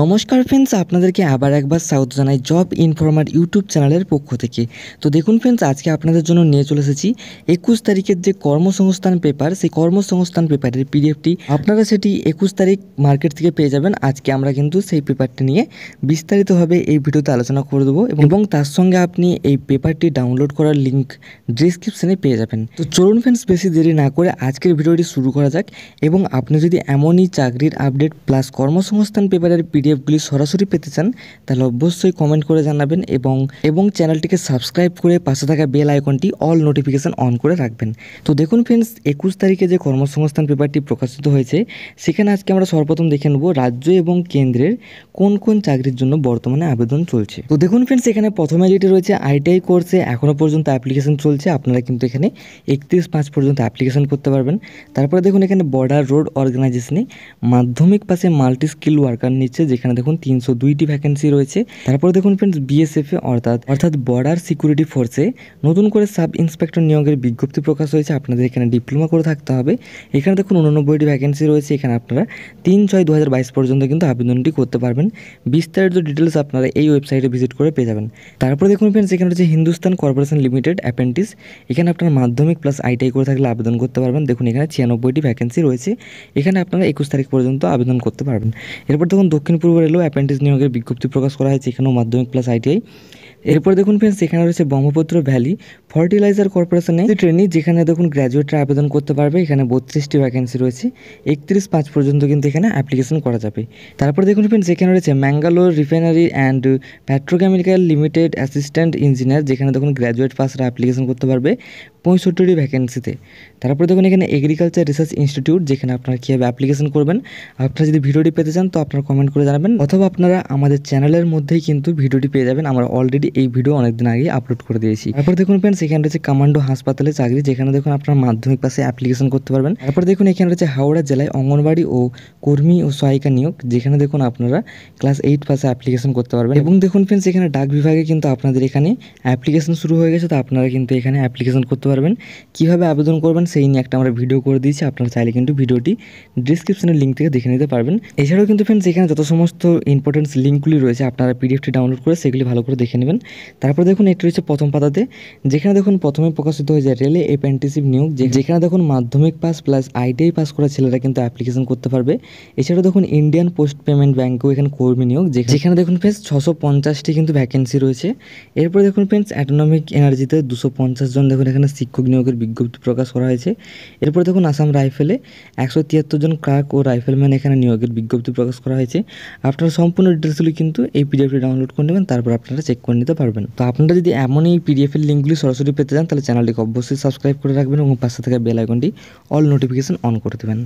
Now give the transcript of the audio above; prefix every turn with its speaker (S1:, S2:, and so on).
S1: নমস্কার ফ্রেন্ডস আপনাদেরকে আবার একবার সাউথ জানাই জব ইনফরমার ইউটিউব চ্যানেলের পক্ষ থেকে তো দেখুন ফ্রেন্ডস আজকে আপনাদের জন্য নিয়ে চলে এসেছি একুশ তারিখের যে কর্মসংস্থান পেপার সেই কর্মসংস্থান পেপারের পিডিএফটি আপনারা সেটি একুশ তারিখ মার্কেট থেকে পেয়ে যাবেন আজকে আমরা কিন্তু সেই পেপারটি নিয়ে বিস্তারিতভাবে এই ভিডিওতে আলোচনা করে দেবো এবং তার সঙ্গে আপনি এই পেপারটি ডাউনলোড করার লিঙ্ক ডিসক্রিপশানে পেয়ে যাবেন তো চলুন ফ্রেন্ডস বেশি দেরি না করে আজকের ভিডিওটি শুরু করা যাক এবং আপনি যদি এমনই চাকরির আপডেট প্লাস কর্মসংস্থান পেপারের পিডিএফগুলি সরাসরি পেতে চান তাহলে অবশ্যই কমেন্ট করে জানাবেন এবং এবং চ্যানেলটিকে সাবস্ক্রাইব করে পাশে থাকা বেল আইকনটি অল নোটিফিকেশান অন করে রাখবেন তো দেখুন ফ্রেন্ডস একুশ তারিখে যে কর্মসংস্থান পেপারটি প্রকাশিত হয়েছে সেখানে আজকে আমরা সর্বপ্রথম দেখে নেব রাজ্য এবং কেন্দ্রের কোন কোন চাকরির জন্য বর্তমানে আবেদন চলছে তো দেখুন ফ্রেন্ডস এখানে প্রথমে যেটি রয়েছে আইটিআই কোর্সে এখনও পর্যন্ত অ্যাপ্লিকেশন চলছে আপনারা কিন্তু এখানে একত্রিশ পাঁচ পর্যন্ত অ্যাপ্লিকেশন করতে পারবেন তারপরে দেখুন এখানে বর্ডার রোড অর্গানাইজেশনে মাধ্যমিক পাশে মাল্টি স্কিল ওয়ার্কার নিচ্ছে যেখানে দেখুন তিনশো দুইটি ভ্যাকেন্সি রয়েছে তারপরে দেখুন ফ্রেন্ডস বিএসএফ এ অর্থাৎ অর্থাৎ বর্ডার সিকিউরিটি ফোর্সে নতুন করে সাব ইন্সপেক্টর নিয়োগের বিজ্ঞপ্তি প্রকাশ হয়েছে আপনাদের এখানে ডিপ্লোমা করে থাকতে হবে এখানে দেখুন উননব্বইটি ভ্যাকেন্সি রয়েছে এখানে আপনারা তিন ছয় দু পর্যন্ত কিন্তু আবেদনটি করতে পারবেন বিস্তারিত ডিটেলস আপনারা এই ওয়েবসাইটে ভিজিট করে পেয়ে যাবেন তারপরে দেখুন ফ্রেন্ডস এখানে রয়েছে হিন্দুস্তান কর্পোরেশন লিমিটেড অ্যাপেন্টিস এখানে আপনারা মাধ্যমিক প্লাস আইটিআই করে থাকলে আবেদন করতে পারবেন দেখুন এখানে ছিয়ানব্বইটি ভ্যাকেন্সি রয়েছে এখানে আপনারা একুশ তারিখ পর্যন্ত আবেদন করতে পারবেন এরপর দেখুন দক্ষিণ পূর্ব রেলও অ্যাপেন্টিস নিয়োগের বিজ্ঞপ্তি প্রকাশ করা হয়েছে এখানেও মাধ্যমিক প্লাস আইটিআই এরপর দেখুন ফ্রেন্ডস এখানে রয়েছে ব্রহ্মপুত্র ভ্যালি ফার্টিলাইজার কর্পোরেশনে ট্রেনিং যেখানে দেখুন গ্র্যাজুয়েটরা আবেদন করতে পারবে এখানে বত্রিশটি ভ্যাকেন্সি রয়েছে একত্রিশ পাঁচ পর্যন্ত কিন্তু এখানে অ্যাপ্লিকেশন করা যাবে তারপর দেখুন ফ্রেন্ডস এখানে রয়েছে Mangalore refinery and petrochemical limited assistant engineer যেখানে দেখুন গ্র্যাজুয়েট পাসরা অ্যাপ্লিকেশন করতে পারবে পঁয়ষট্টিটি ভ্যাকেন্সিতে তারপরে দেখুন এখানে এগ্রিকালচার রিসার্চ ইনস্টিটিউট যেখানে আপনারা কীভাবে অ্যাপ্লিকেশন করবেন আপনারা যদি ভিডিওটি পেতে চান তো আপনারা কমেন্ট করে জানাবেন অথবা আপনারা আমাদের চ্যানেলের মধ্যেই কিন্তু ভিডিওটি পেয়ে যাবেন আমরা অলরেডি এই ভিডিও অনেকদিন আগে আপলোড করে দিয়েছি তারপর দেখুন ফ্রেন্ডস এখানে রয়েছে কমান্ডো হাসপাতালে চাকরি যেখানে দেখুন আপনারা মাধ্যমিক পাশে অ্যাপ্লিকেশন করতে পারবেন তারপর দেখুন এখানে রয়েছে হাওড়া জেলায় অঙ্গনবাড়ি ও কর্মী ও সহায়িকা নিয়োগ যেখানে দেখুন আপনারা ক্লাস এইট পাশে অ্যাপ্লিকেশন করতে পারবেন এবং দেখুন ফ্রেন্ডস এখানে ডাক বিভাগে কিন্তু আপনাদের এখানে অ্যাপ্লিকেশন শুরু হয়ে গেছে তো আপনারা কিন্তু এখানে অ্যাপ্লিকেশন করতে পারবেন পারবেন কিভাবে আবেদন করবেন সেই নিয়ে একটা আমরা ভিডিও করে দিয়েছি আপনারা চাইলে কিন্তু ভিডিওটি ডিসক্রিপশনের লিঙ্ক থেকে দেখে নিতে পারবেন এছাড়াও কিন্তু ফ্রেন্ডস এখানে যত সমস্ত ইম্পর্টেন্স লিঙ্কগুলি রয়েছে আপনারা পিডিএফটি ডাউনলোড করে সেগুলি ভালো করে দেখে নেবেন তারপর দেখুন এটি রয়েছে প্রথম পাতাতে যেখানে দেখুন প্রথমে প্রকাশিত হয়ে যায় রেলে অ্যাপেন্টিসিভ নিয়োগ যেখানে দেখুন মাধ্যমিক পাস প্লাস আইটিআই পাস করা ছেলেরা কিন্তু অ্যাপ্লিকেশন করতে পারবে এছাড়াও দেখুন ইন্ডিয়ান পোস্ট পেমেন্ট ব্যাঙ্কও এখানে কর্মী নিয়োগ যেখানে দেখুন ফ্রেন্ডস ছশো পঞ্চাশটি কিন্তু ভ্যাকেন্সি রয়েছে এরপরে দেখুন ফ্রেন্ডস অ্যাটোনমিক এনার্জিতে দুশো পঞ্চাশ জন দেখুন এখানে শিক্ষক নিয়োগের বিজ্ঞপ্তি প্রকাশ করা হয়েছে এরপরে দেখুন আসাম রাইফেলে একশো তিয়াত্তর জন ক্লার্ক ও রাইফেলম্যান এখানে নিয়োগের বিজ্ঞপ্তি প্রকাশ করা হয়েছে আপনারা সম্পূর্ণ ডিটেলসগুলি কিন্তু এই পিডিএফটি ডাউনলোড করে নেবেন তারপর আপনারা চেক করে নিতে পারবেন তো আপনারা যদি এমনই পিডিএফের লিঙ্কগুলি সরাসরি পেতে চান তাহলে চ্যানেলটিকে অবশ্যই সাবস্ক্রাইব করে রাখবেন এবং পাশে থাকা বেল আইকনটি অল নোটিফিকেশন অন করে দেবেন